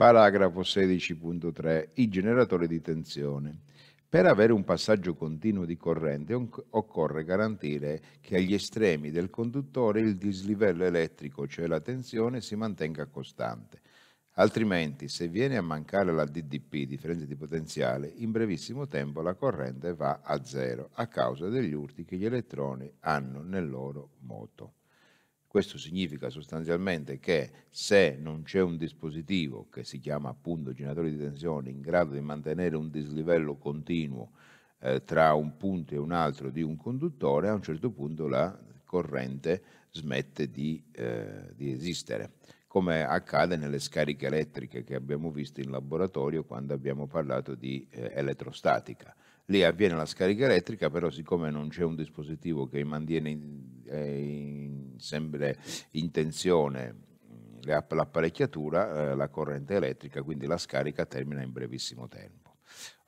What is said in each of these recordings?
Paragrafo 16.3. I generatori di tensione. Per avere un passaggio continuo di corrente occorre garantire che agli estremi del conduttore il dislivello elettrico, cioè la tensione, si mantenga costante. Altrimenti, se viene a mancare la DDP, differenza di potenziale, in brevissimo tempo la corrente va a zero a causa degli urti che gli elettroni hanno nel loro moto. Questo significa sostanzialmente che se non c'è un dispositivo che si chiama appunto generatore di tensione in grado di mantenere un dislivello continuo eh, tra un punto e un altro di un conduttore, a un certo punto la corrente smette di, eh, di esistere come accade nelle scariche elettriche che abbiamo visto in laboratorio quando abbiamo parlato di eh, elettrostatica. Lì avviene la scarica elettrica, però siccome non c'è un dispositivo che mantiene in, in eh, sempre in tensione mm, l'apparecchiatura, eh, la corrente elettrica, quindi la scarica termina in brevissimo tempo.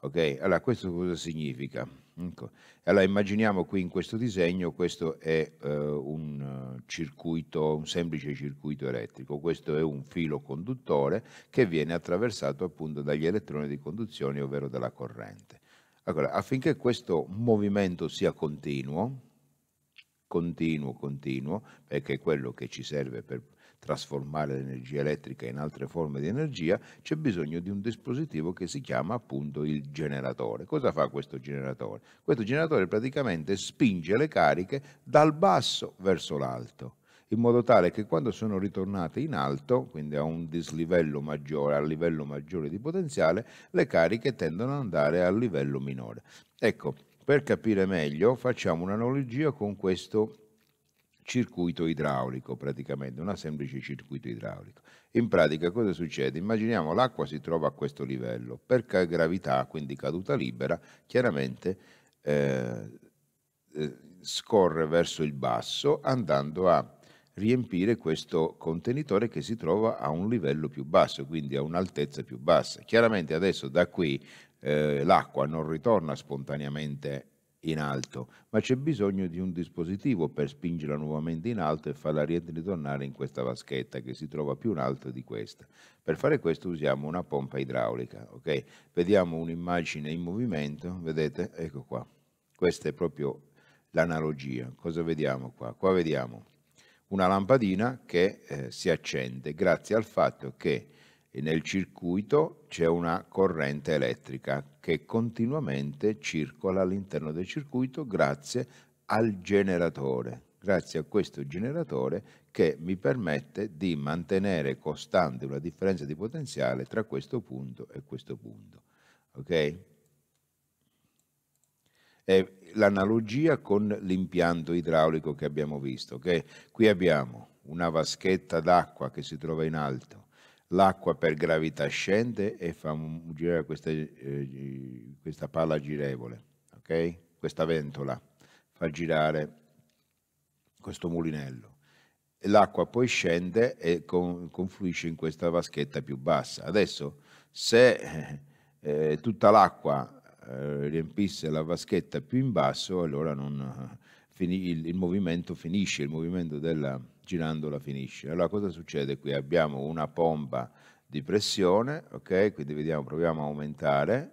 Ok, allora questo cosa significa? Ecco. Allora immaginiamo qui in questo disegno, questo è eh, un eh, circuito, un semplice circuito elettrico, questo è un filo conduttore che viene attraversato appunto dagli elettroni di conduzione, ovvero dalla corrente. Allora, affinché questo movimento sia continuo, continuo, continuo, perché è quello che ci serve per trasformare l'energia elettrica in altre forme di energia, c'è bisogno di un dispositivo che si chiama appunto il generatore. Cosa fa questo generatore? Questo generatore praticamente spinge le cariche dal basso verso l'alto in modo tale che quando sono ritornate in alto, quindi a un dislivello maggiore, a livello maggiore di potenziale, le cariche tendono ad andare al livello minore. Ecco, per capire meglio facciamo un'analogia con questo circuito idraulico praticamente, una semplice circuito idraulico. In pratica cosa succede? Immaginiamo l'acqua si trova a questo livello, per gravità, quindi caduta libera, chiaramente eh, eh, scorre verso il basso andando a riempire questo contenitore che si trova a un livello più basso, quindi a un'altezza più bassa. Chiaramente adesso da qui eh, l'acqua non ritorna spontaneamente in alto, ma c'è bisogno di un dispositivo per spingerla nuovamente in alto e farla ritornare in questa vaschetta che si trova più in alto di questa. Per fare questo usiamo una pompa idraulica, ok? Vediamo un'immagine in movimento, vedete? Ecco qua. Questa è proprio l'analogia. Cosa vediamo qua? Qua vediamo una lampadina che eh, si accende grazie al fatto che e nel circuito c'è una corrente elettrica che continuamente circola all'interno del circuito grazie al generatore, grazie a questo generatore che mi permette di mantenere costante una differenza di potenziale tra questo punto e questo punto. Ok? E l'analogia con l'impianto idraulico che abbiamo visto. Okay? Qui abbiamo una vaschetta d'acqua che si trova in alto, l'acqua per gravità scende e fa girare questa, eh, questa palla girevole, okay? questa ventola, fa girare questo mulinello. L'acqua poi scende e confluisce in questa vaschetta più bassa. Adesso se eh, tutta l'acqua eh, riempisse la vaschetta più in basso, allora non, finì, il, il, movimento finisce, il movimento della girandola finisce. Allora cosa succede qui? Abbiamo una pompa di pressione, ok? Quindi vediamo, proviamo a aumentare.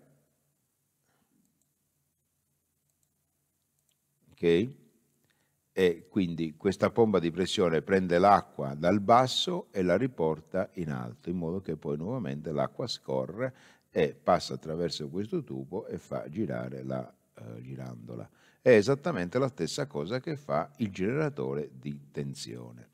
Ok? E quindi questa pompa di pressione prende l'acqua dal basso e la riporta in alto, in modo che poi nuovamente l'acqua scorre e passa attraverso questo tubo e fa girare la eh, girandola è esattamente la stessa cosa che fa il generatore di tensione.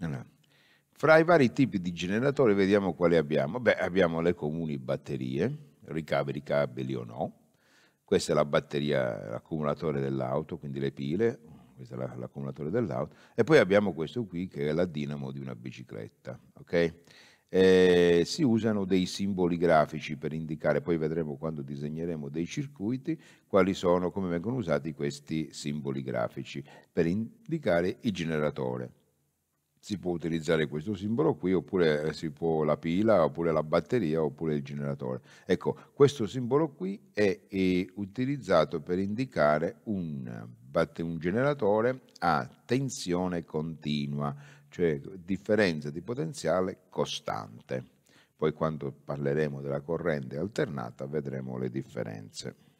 Allora, fra i vari tipi di generatore vediamo quali abbiamo. Beh, abbiamo le comuni batterie, ricavi, ricabili o no. Questa è la batteria, l'accumulatore dell'auto, quindi le pile, questo è l'accumulatore dell'auto, e poi abbiamo questo qui che è la dinamo di una bicicletta. Okay? Eh, si usano dei simboli grafici per indicare, poi vedremo quando disegneremo dei circuiti, quali sono, come vengono usati questi simboli grafici per indicare il generatore. Si può utilizzare questo simbolo qui, oppure eh, si può la pila, oppure la batteria, oppure il generatore. Ecco, questo simbolo qui è, è utilizzato per indicare un batte un generatore ha tensione continua, cioè differenza di potenziale costante. Poi quando parleremo della corrente alternata vedremo le differenze.